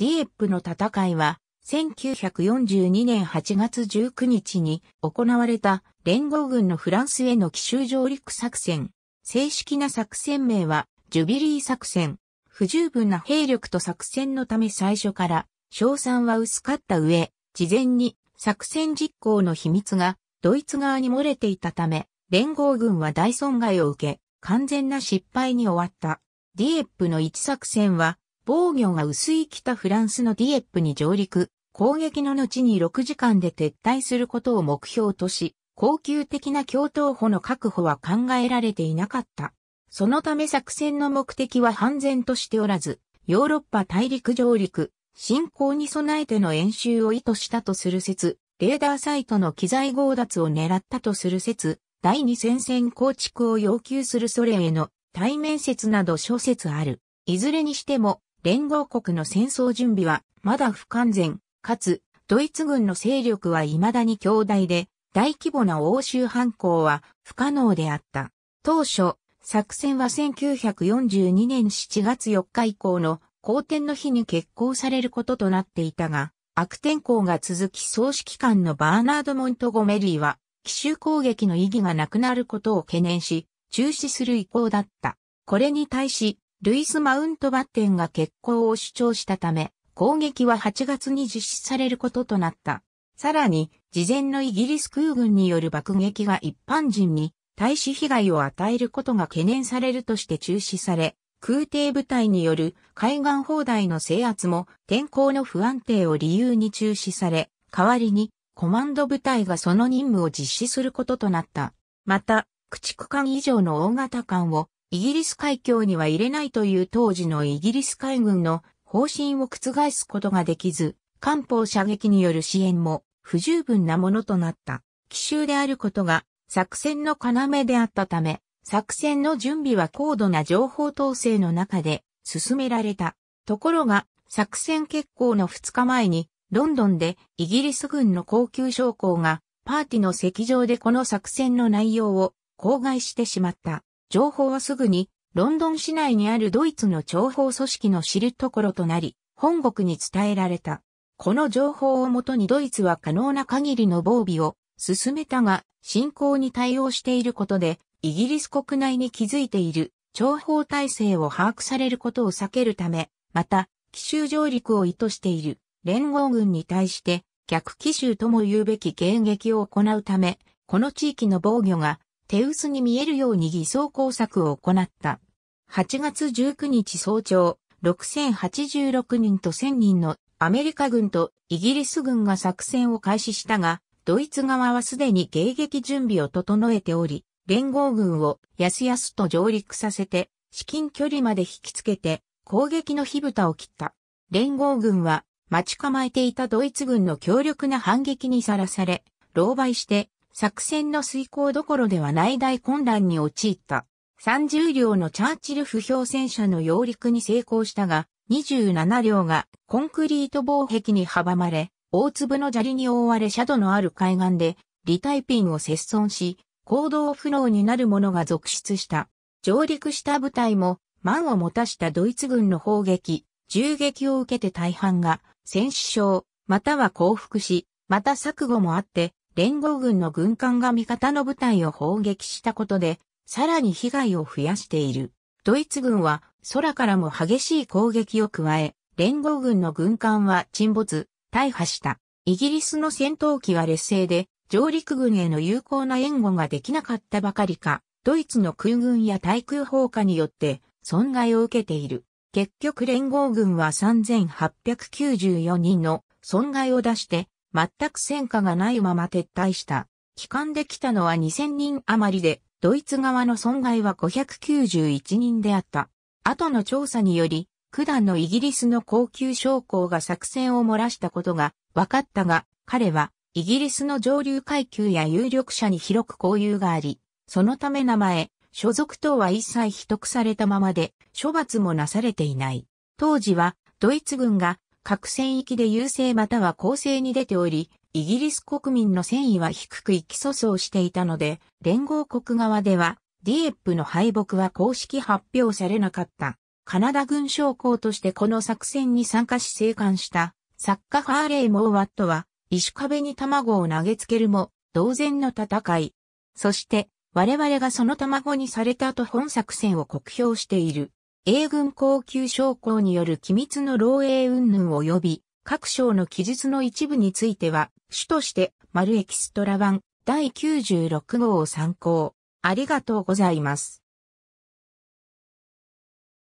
ディエップの戦いは、1942年8月19日に行われた連合軍のフランスへの奇襲上陸作戦。正式な作戦名はジュビリー作戦。不十分な兵力と作戦のため最初から賞賛は薄かった上、事前に作戦実行の秘密がドイツ側に漏れていたため、連合軍は大損害を受け、完全な失敗に終わった。ディエップの一作戦は防御が薄い北フランスのディエップに上陸、攻撃の後に6時間で撤退することを目標とし、恒久的な共闘歩の確保は考えられていなかった。そのため作戦の目的は判然としておらず、ヨーロッパ大陸上陸、侵攻に備えての演習を意図したとする説、レーダーサイトの機材強奪を狙ったとする説、第二戦線構築を要求するソ連への対面説など諸説ある。いずれにしても、連合国の戦争準備はまだ不完全、かつ、ドイツ軍の勢力は未だに強大で、大規模な欧州反抗は不可能であった。当初、作戦は1942年7月4日以降の好天の日に決行されることとなっていたが、悪天候が続き総指揮官のバーナード・モントゴメリーは、奇襲攻撃の意義がなくなることを懸念し、中止する意向だった。これに対し、ルイス・マウントバッテンが結行を主張したため、攻撃は8月に実施されることとなった。さらに、事前のイギリス空軍による爆撃が一般人に大使被害を与えることが懸念されるとして中止され、空挺部隊による海岸砲台の制圧も天候の不安定を理由に中止され、代わりにコマンド部隊がその任務を実施することとなった。また、駆逐艦以上の大型艦をイギリス海峡には入れないという当時のイギリス海軍の方針を覆すことができず、艦砲射撃による支援も不十分なものとなった。奇襲であることが作戦の要であったため、作戦の準備は高度な情報統制の中で進められた。ところが、作戦決行の2日前に、ロンドンでイギリス軍の高級将校がパーティの席上でこの作戦の内容を口外してしまった。情報はすぐに、ロンドン市内にあるドイツの情報組織の知るところとなり、本国に伝えられた。この情報をもとにドイツは可能な限りの防備を進めたが、侵攻に対応していることで、イギリス国内に築いている諜報体制を把握されることを避けるため、また、奇襲上陸を意図している連合軍に対して、逆奇襲とも言うべき迎撃を行うため、この地域の防御が手薄に見えるように偽装工作を行った。8月19日早朝、6086人と1000人のアメリカ軍とイギリス軍が作戦を開始したが、ドイツ側はすでに迎撃準備を整えており、連合軍をやすやすと上陸させて、至近距離まで引きつけて攻撃の火蓋を切った。連合軍は待ち構えていたドイツ軍の強力な反撃にさらされ、狼狽して作戦の遂行どころでは内大混乱に陥った。30両のチャーチル不評戦車の揚陸に成功したが、27両がコンクリート防壁に阻まれ、大粒の砂利に覆われシャドのある海岸で、リタイピンを切損し、行動不能になる者が続出した。上陸した部隊も、万を持たしたドイツ軍の砲撃、銃撃を受けて大半が、戦死傷、または降伏し、また錯誤もあって、連合軍の軍艦が味方の部隊を砲撃したことで、さらに被害を増やしている。ドイツ軍は空からも激しい攻撃を加え、連合軍の軍艦は沈没、大破した。イギリスの戦闘機は劣勢で、上陸軍への有効な援護ができなかったばかりか、ドイツの空軍や対空砲火によって損害を受けている。結局連合軍は3894人の損害を出して全く戦果がないまま撤退した。帰還できたのは2000人余りで、ドイツ側の損害は591人であった。後の調査により、九段のイギリスの高級将校が作戦を漏らしたことが分かったが、彼はイギリスの上流階級や有力者に広く交友があり、そのため名前、所属等は一切秘匿されたままで、処罰もなされていない。当時は、ドイツ軍が各戦域で優勢または攻勢に出ており、イギリス国民の戦意は低く行気粗相していたので、連合国側では、ディエップの敗北は公式発表されなかった。カナダ軍将校としてこの作戦に参加し生還した作家ハーレイ・モーワットは、石壁に卵を投げつけるも、同然の戦い。そして、我々がその卵にされた後本作戦を酷評している。英軍高級将校による機密の漏洩云々及び、各省の記述の一部については、主として、丸エキストラ版第96号を参考。ありがとうございます。